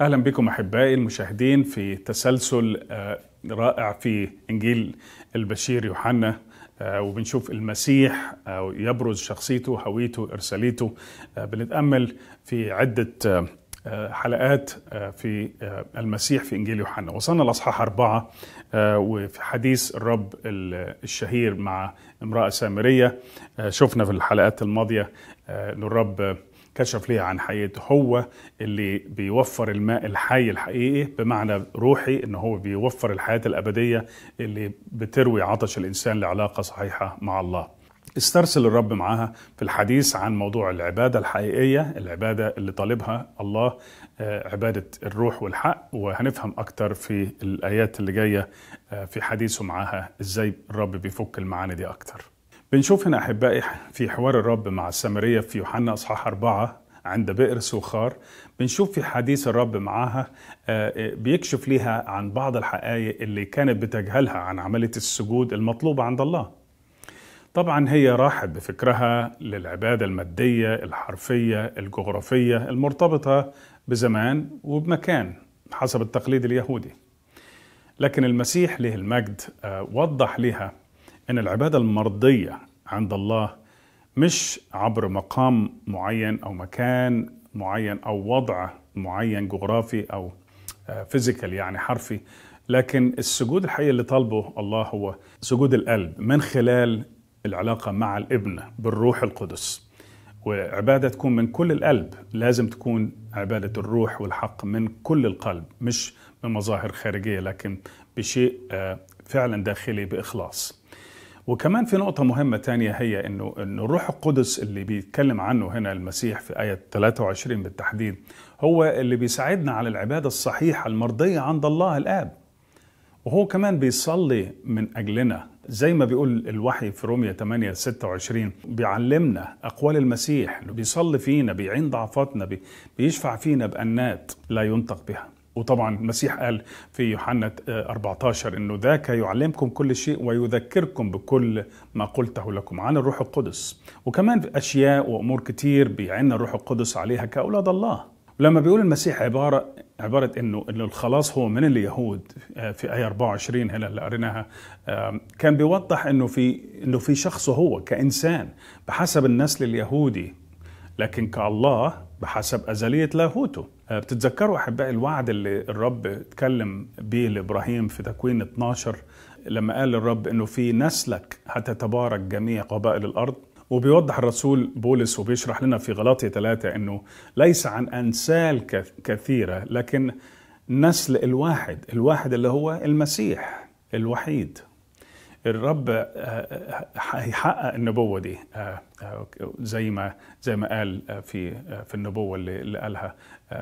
اهلا بكم احبائي المشاهدين في تسلسل آه، رائع في انجيل البشير يوحنا آه، وبنشوف المسيح آه، يبرز شخصيته هويته ارساليته بنتامل في عده حلقات في المسيح في انجيل يوحنا وصلنا لاصحاح اربعه وفي حديث الرب الشهير مع امراه سامريه شفنا في الحلقات الماضيه ان الرب كشف ليها عن حقيقته هو اللي بيوفر الماء الحي الحقيقي بمعنى روحي ان هو بيوفر الحياه الابديه اللي بتروي عطش الانسان لعلاقه صحيحه مع الله استرسل الرب معاها في الحديث عن موضوع العبادة الحقيقية العبادة اللي طالبها الله آه، عبادة الروح والحق وهنفهم أكتر في الآيات اللي جاية آه، في حديثه معاها إزاي الرب بيفك المعاني دي أكتر بنشوف هنا أحبائي في حوار الرب مع السامرية في يوحنا أصحاح أربعة عند بئر سوخار بنشوف في حديث الرب معاها آه، آه، بيكشف ليها عن بعض الحقائق اللي كانت بتجهلها عن عملية السجود المطلوبة عند الله طبعا هي راحت بفكرها للعبادة المادية الحرفية الجغرافية المرتبطة بزمان وبمكان حسب التقليد اليهودي لكن المسيح له المجد آه، وضح لها أن العبادة المرضية عند الله مش عبر مقام معين او مكان معين او وضع معين جغرافي او آه، فيزيكال يعني حرفي لكن السجود الحقيقي اللي طالبه الله هو سجود القلب من خلال العلاقة مع الابن بالروح القدس وعبادة تكون من كل القلب لازم تكون عبادة الروح والحق من كل القلب مش بمظاهر خارجية لكن بشيء آه، فعلا داخلي بإخلاص وكمان في نقطة مهمة تانية هي إنه إنه الروح القدس اللي بيتكلم عنه هنا المسيح في آية 23 بالتحديد هو اللي بيساعدنا على العبادة الصحيحة المرضية عند الله الآب. وهو كمان بيصلي من أجلنا زي ما بيقول الوحي في رومية 8 26 بيعلمنا أقوال المسيح اللي بيصلي فينا بيعين ضعفاتنا بيشفع فينا بأنات لا ينطق بها وطبعا المسيح قال في يوحنا 14 انه ذاك يعلمكم كل شيء ويذكركم بكل ما قلته لكم عن الروح القدس وكمان اشياء وامور كتير بيعنا الروح القدس عليها كاولاد الله ولما بيقول المسيح عباره عباره انه انه الخلاص هو من اليهود آه، في ايه 24 هنا اللي قريناها كان بيوضح انه في انه في شخص هو كانسان بحسب النسل اليهودي لكن كالله بحسب أزلية لاهوته آه، بتتذكروا أحبائي الوعد اللي الرب اتكلم به لإبراهيم في تكوين 12 لما قال الرب أنه في نسلك هتتبارك جميع قبائل الأرض وبيوضح الرسول بولس وبيشرح لنا في غلاطية ثلاثة أنه ليس عن أنسال كثيرة لكن نسل الواحد الواحد اللي هو المسيح الوحيد الرب آه، آه، آه، هيحقق النبوه دي زي ما زي ما قال في في النبوه اللي قالها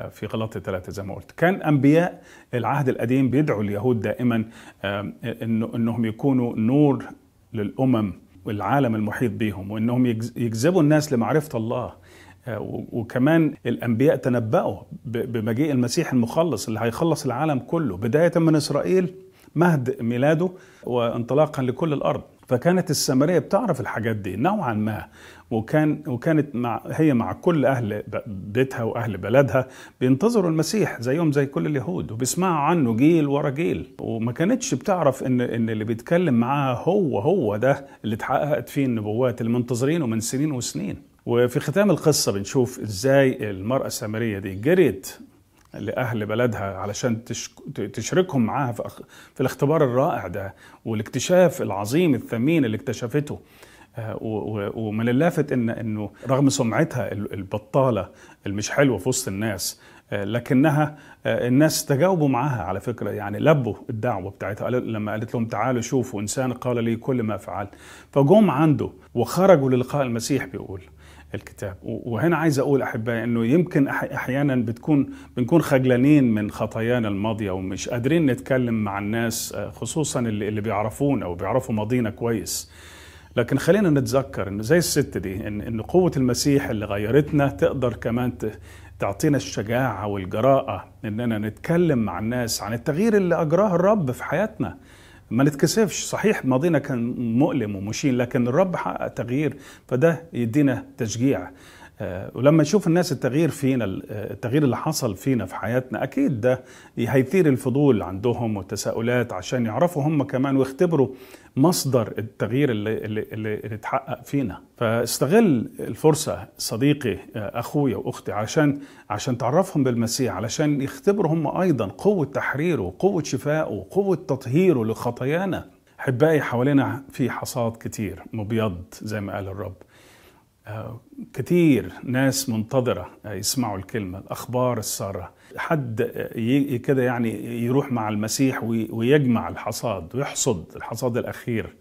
في غلطة ثلاثة زي ما قلت كان أنبياء العهد القديم بيدعوا اليهود دائما إنه إنهم يكونوا نور للأمم والعالم المحيط بيهم وإنهم يجذبوا الناس لمعرفة الله وكمان الانبياء تنبأوا بمجيء المسيح المخلص اللي هيخلص العالم كله بدايه من اسرائيل مهد ميلاده وانطلاقا لكل الارض فكانت السامريه بتعرف الحاجات دي نوعا ما وكان وكانت مع هي مع كل اهل بيتها واهل بلدها بينتظروا المسيح زيهم زي كل اليهود وبيسمعوا عنه جيل ورا جيل وما كانتش بتعرف ان ان اللي بيتكلم معاها هو هو ده اللي اتحققت فيه النبوات اللي منتظرينه من سنين وسنين وفي ختام القصة بنشوف ازاي المرأة السامرية دي جريت لأهل بلدها علشان تشركهم معاها في, الاختبار الرائع ده والاكتشاف العظيم الثمين اللي اكتشفته آه، ومن اللافت ان انه رغم سمعتها البطاله المش حلوه في وسط الناس آه، لكنها آه، الناس تجاوبوا معاها على فكره يعني لبوا الدعوه بتاعتها لما قالت لهم تعالوا شوفوا انسان قال لي كل ما فعل فجم عنده وخرجوا للقاء المسيح بيقول الكتاب وهنا عايز اقول احبائي انه يمكن احيانا بتكون بنكون خجلانين من خطايانا الماضيه ومش قادرين نتكلم مع الناس آه، خصوصا اللي, اللي بيعرفونا وبيعرفوا ماضينا كويس لكن خلينا نتذكر انه زي الست دي ان ان قوه المسيح اللي غيرتنا تقدر كمان تعطينا الشجاعه والجراءه اننا نتكلم مع الناس عن التغيير اللي اجراه الرب في حياتنا ما نتكسفش صحيح ماضينا كان مؤلم ومشين لكن الرب حقق تغيير فده يدينا تشجيع آه، ولما نشوف الناس التغيير فينا آه، التغيير اللي حصل فينا في حياتنا اكيد ده هيثير الفضول عندهم والتساؤلات عشان يعرفوا هم كمان ويختبروا مصدر التغيير اللي اللي, اللي اتحقق فينا فاستغل الفرصه صديقي آه، اخويا واختي عشان عشان تعرفهم بالمسيح علشان يختبروا هم ايضا قوه تحريره وقوه شفائه وقوه تطهيره لخطايانا احبائي حوالينا في حصاد كتير مبيض زي ما قال الرب كتير ناس منتظرة يسمعوا الكلمة الأخبار السارة حد كده يعني يروح مع المسيح ويجمع الحصاد ويحصد الحصاد الأخير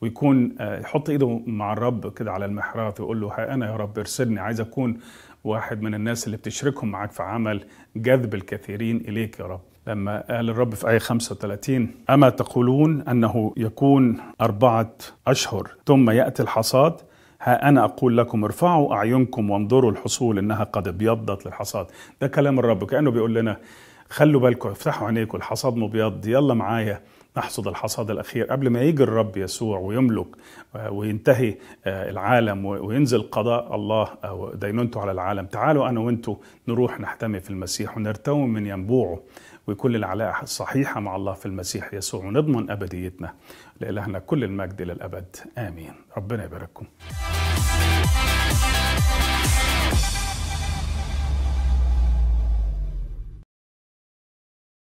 ويكون آه، يحط ايده مع الرب كده على المحراث ويقول له انا يا رب ارسلني عايز اكون واحد من الناس اللي بتشركهم معاك في عمل جذب الكثيرين اليك يا رب لما قال الرب في آية 35 أما تقولون أنه يكون أربعة أشهر ثم يأتي الحصاد ها أنا أقول لكم ارفعوا أعينكم وانظروا الحصول إنها قد ابيضت للحصاد ده كلام الرب كأنه بيقول لنا خلوا بالكم افتحوا عينيكم الحصاد مبيض يلا معايا نحصد الحصاد الأخير قبل ما يجي الرب يسوع ويملك آه، وينتهي آه، العالم وينزل قضاء الله أو آه، دينونته على العالم تعالوا أنا وأنتوا نروح نحتمي في المسيح ونرتوي من ينبوعه ويكون العلاقة الصحيحة مع الله في المسيح يسوع ونضمن أبديتنا لإلهنا كل المجد إلى الأبد آمين ربنا يبارككم